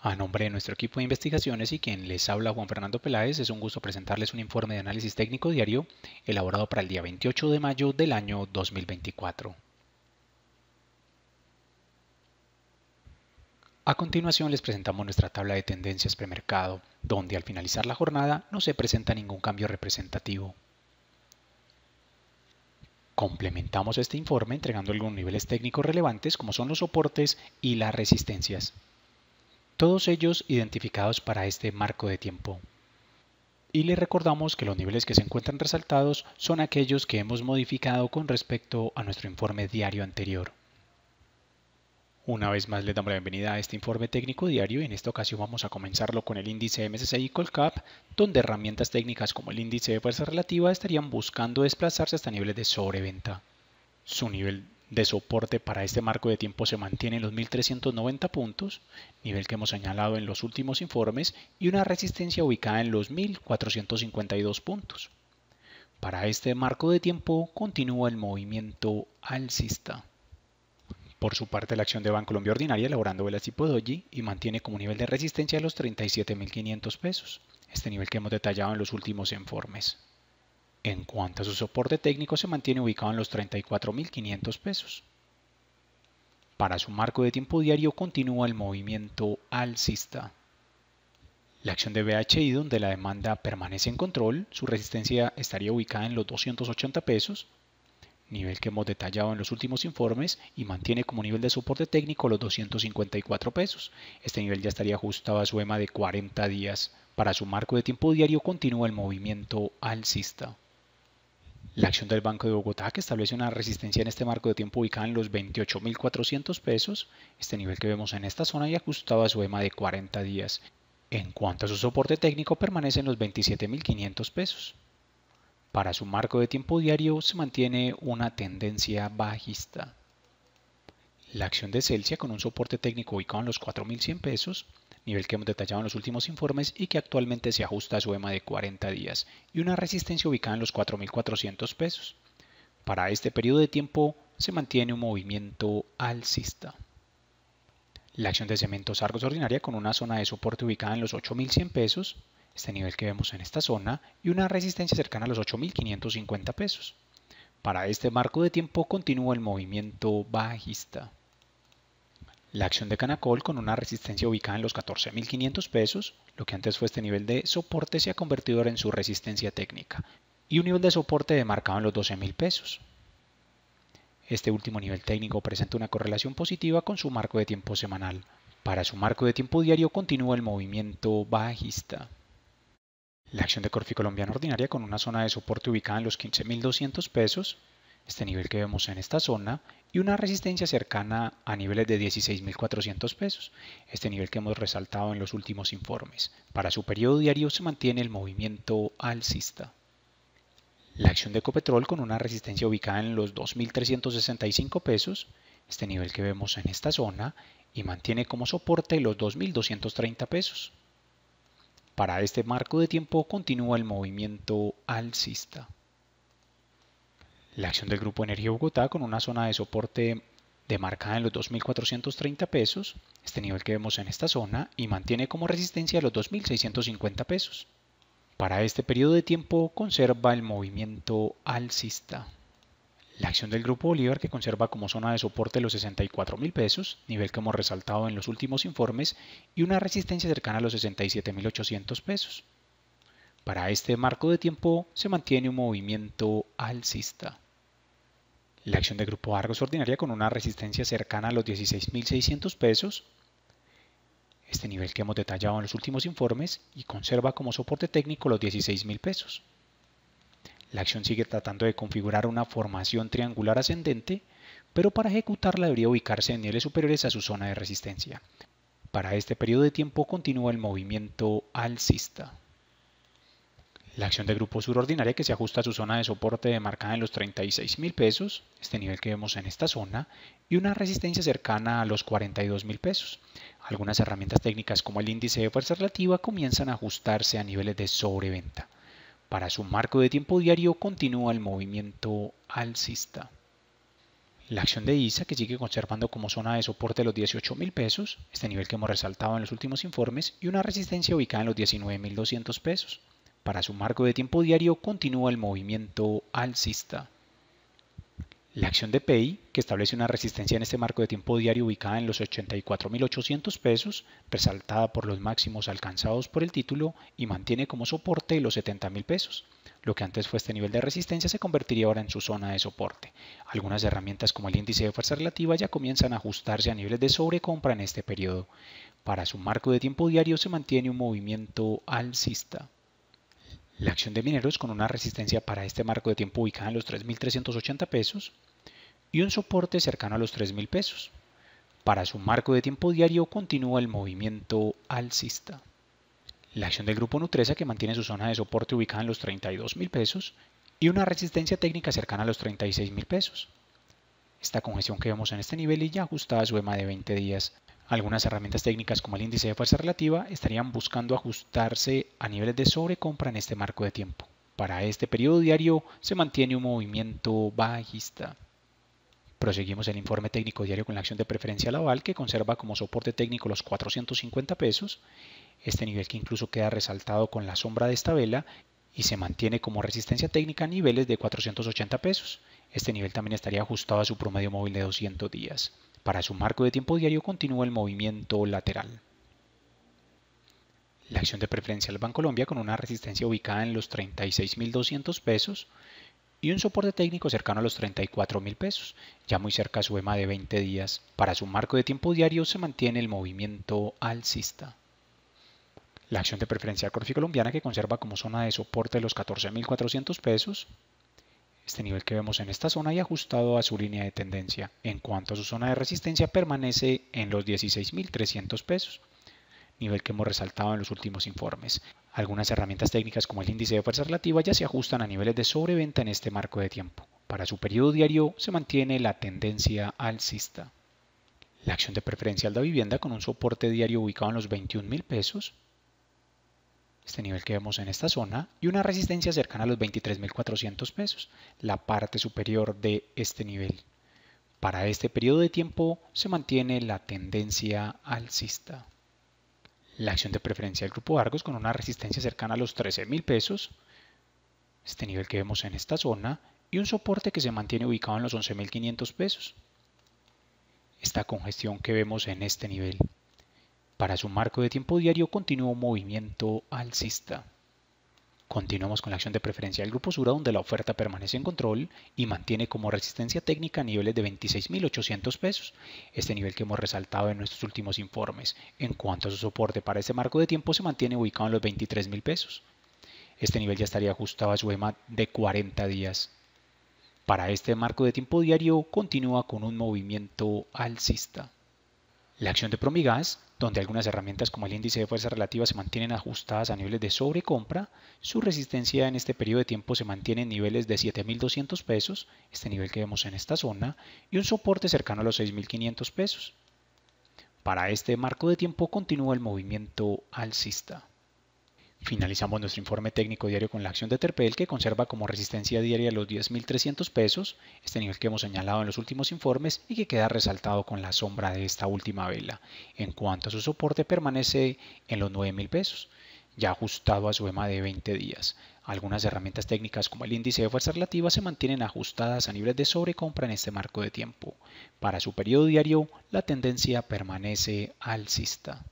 A nombre de nuestro equipo de investigaciones y quien les habla Juan Fernando Peláez, es un gusto presentarles un informe de análisis técnico diario elaborado para el día 28 de mayo del año 2024. A continuación les presentamos nuestra tabla de tendencias premercado, donde al finalizar la jornada no se presenta ningún cambio representativo. Complementamos este informe entregando algunos niveles técnicos relevantes como son los soportes y las resistencias todos ellos identificados para este marco de tiempo. Y le recordamos que los niveles que se encuentran resaltados son aquellos que hemos modificado con respecto a nuestro informe diario anterior. Una vez más le damos la bienvenida a este informe técnico diario y en esta ocasión vamos a comenzarlo con el índice MSCI Colcap, donde herramientas técnicas como el índice de fuerza relativa estarían buscando desplazarse hasta niveles de sobreventa. Su nivel de soporte para este marco de tiempo se mantiene en los 1390 puntos, nivel que hemos señalado en los últimos informes, y una resistencia ubicada en los 1452 puntos. Para este marco de tiempo continúa el movimiento alcista. Por su parte, la acción de banco Colombia Ordinaria elaborando velas tipo doji y mantiene como nivel de resistencia los 37.500 pesos, este nivel que hemos detallado en los últimos informes. En cuanto a su soporte técnico, se mantiene ubicado en los 34.500 pesos. Para su marco de tiempo diario continúa el movimiento alcista. La acción de BHI, donde la demanda permanece en control, su resistencia estaría ubicada en los 280 pesos, nivel que hemos detallado en los últimos informes, y mantiene como nivel de soporte técnico los 254 pesos. Este nivel ya estaría ajustado a su EMA de 40 días. Para su marco de tiempo diario continúa el movimiento alcista. La acción del Banco de Bogotá, que establece una resistencia en este marco de tiempo ubicada en los 28.400 pesos, este nivel que vemos en esta zona y ajustado a su EMA de 40 días. En cuanto a su soporte técnico, permanece en los 27.500 pesos. Para su marco de tiempo diario se mantiene una tendencia bajista la acción de Celsia con un soporte técnico ubicado en los 4.100 pesos, nivel que hemos detallado en los últimos informes y que actualmente se ajusta a su EMA de 40 días, y una resistencia ubicada en los 4.400 pesos. Para este periodo de tiempo se mantiene un movimiento alcista. La acción de cementos Argos ordinaria con una zona de soporte ubicada en los 8.100 pesos, este nivel que vemos en esta zona, y una resistencia cercana a los 8.550 pesos. Para este marco de tiempo continúa el movimiento bajista. La acción de Canacol con una resistencia ubicada en los 14.500 pesos, lo que antes fue este nivel de soporte se ha convertido ahora en su resistencia técnica, y un nivel de soporte demarcado en los 12.000 pesos. Este último nivel técnico presenta una correlación positiva con su marco de tiempo semanal. Para su marco de tiempo diario continúa el movimiento bajista. La acción de Corfi Colombiana Ordinaria con una zona de soporte ubicada en los 15.200 pesos, este nivel que vemos en esta zona, y una resistencia cercana a niveles de 16.400 pesos, este nivel que hemos resaltado en los últimos informes. Para su periodo diario se mantiene el movimiento alcista. La acción de Ecopetrol con una resistencia ubicada en los 2.365 pesos, este nivel que vemos en esta zona, y mantiene como soporte los 2.230 pesos. Para este marco de tiempo continúa el movimiento alcista. La acción del Grupo Energía Bogotá con una zona de soporte demarcada en los 2.430 pesos, este nivel que vemos en esta zona, y mantiene como resistencia los 2.650 pesos. Para este periodo de tiempo conserva el movimiento alcista. La acción del Grupo Bolívar que conserva como zona de soporte los 64.000 pesos, nivel que hemos resaltado en los últimos informes, y una resistencia cercana a los 67.800 pesos. Para este marco de tiempo se mantiene un movimiento alcista. La acción de Grupo Argos ordinaria con una resistencia cercana a los 16.600 pesos, este nivel que hemos detallado en los últimos informes, y conserva como soporte técnico los 16.000 pesos. La acción sigue tratando de configurar una formación triangular ascendente, pero para ejecutarla debería ubicarse en niveles superiores a su zona de resistencia. Para este periodo de tiempo continúa el movimiento alcista. La acción de grupo Ordinaria que se ajusta a su zona de soporte marcada en los 36 mil pesos, este nivel que vemos en esta zona, y una resistencia cercana a los 42 mil pesos. Algunas herramientas técnicas como el índice de fuerza relativa comienzan a ajustarse a niveles de sobreventa. Para su marco de tiempo diario continúa el movimiento alcista. La acción de ISA, que sigue conservando como zona de soporte los $18,000, pesos, este nivel que hemos resaltado en los últimos informes, y una resistencia ubicada en los 19 mil 200 pesos. Para su marco de tiempo diario continúa el movimiento alcista. La acción de PEI, que establece una resistencia en este marco de tiempo diario ubicada en los 84.800 pesos, presaltada por los máximos alcanzados por el título y mantiene como soporte los 70.000 pesos. Lo que antes fue este nivel de resistencia se convertiría ahora en su zona de soporte. Algunas herramientas como el índice de fuerza relativa ya comienzan a ajustarse a niveles de sobrecompra en este periodo. Para su marco de tiempo diario se mantiene un movimiento alcista la acción de mineros con una resistencia para este marco de tiempo ubicada en los 3.380 pesos y un soporte cercano a los 3.000 pesos. Para su marco de tiempo diario continúa el movimiento alcista. La acción del grupo Nutresa que mantiene su zona de soporte ubicada en los 32.000 pesos y una resistencia técnica cercana a los 36.000 pesos. Esta congestión que vemos en este nivel y ya ajustada a su EMA de 20 días algunas herramientas técnicas como el índice de fuerza relativa estarían buscando ajustarse a niveles de sobrecompra en este marco de tiempo. Para este periodo diario se mantiene un movimiento bajista. Proseguimos el informe técnico diario con la acción de preferencia laval que conserva como soporte técnico los 450 pesos, este nivel que incluso queda resaltado con la sombra de esta vela y se mantiene como resistencia técnica a niveles de 480 pesos. Este nivel también estaría ajustado a su promedio móvil de 200 días. Para su marco de tiempo diario continúa el movimiento lateral. La acción de preferencia del Colombia con una resistencia ubicada en los 36.200 pesos y un soporte técnico cercano a los 34.000 pesos, ya muy cerca a su EMA de 20 días. Para su marco de tiempo diario se mantiene el movimiento alcista. La acción de preferencia corfi colombiana que conserva como zona de soporte los 14.400 pesos este nivel que vemos en esta zona y ajustado a su línea de tendencia. En cuanto a su zona de resistencia permanece en los 16.300 pesos nivel que hemos resaltado en los últimos informes. Algunas herramientas técnicas como el índice de fuerza relativa ya se ajustan a niveles de sobreventa en este marco de tiempo. Para su periodo diario se mantiene la tendencia alcista. La acción de preferencial de vivienda con un soporte diario ubicado en los $21,000 pesos este nivel que vemos en esta zona, y una resistencia cercana a los 23.400 pesos, la parte superior de este nivel. Para este periodo de tiempo se mantiene la tendencia alcista. La acción de preferencia del grupo Argos con una resistencia cercana a los 13.000 pesos, este nivel que vemos en esta zona, y un soporte que se mantiene ubicado en los 11.500 pesos. Esta congestión que vemos en este nivel. Para su marco de tiempo diario un movimiento alcista. Continuamos con la acción de preferencia del grupo Sura donde la oferta permanece en control y mantiene como resistencia técnica niveles de 26.800 pesos, este nivel que hemos resaltado en nuestros últimos informes. En cuanto a su soporte para este marco de tiempo se mantiene ubicado en los 23.000 pesos. Este nivel ya estaría ajustado a su EMA de 40 días. Para este marco de tiempo diario continúa con un movimiento alcista. La acción de Promigas donde algunas herramientas como el índice de fuerza relativa se mantienen ajustadas a niveles de sobrecompra, su resistencia en este periodo de tiempo se mantiene en niveles de 7.200 pesos, este nivel que vemos en esta zona, y un soporte cercano a los 6.500 pesos. Para este marco de tiempo continúa el movimiento alcista. Finalizamos nuestro informe técnico diario con la acción de Terpel que conserva como resistencia diaria los 10.300 pesos, este nivel que hemos señalado en los últimos informes y que queda resaltado con la sombra de esta última vela. En cuanto a su soporte permanece en los 9.000 pesos, ya ajustado a su EMA de 20 días. Algunas herramientas técnicas como el índice de fuerza relativa se mantienen ajustadas a niveles de sobrecompra en este marco de tiempo. Para su periodo diario, la tendencia permanece alcista.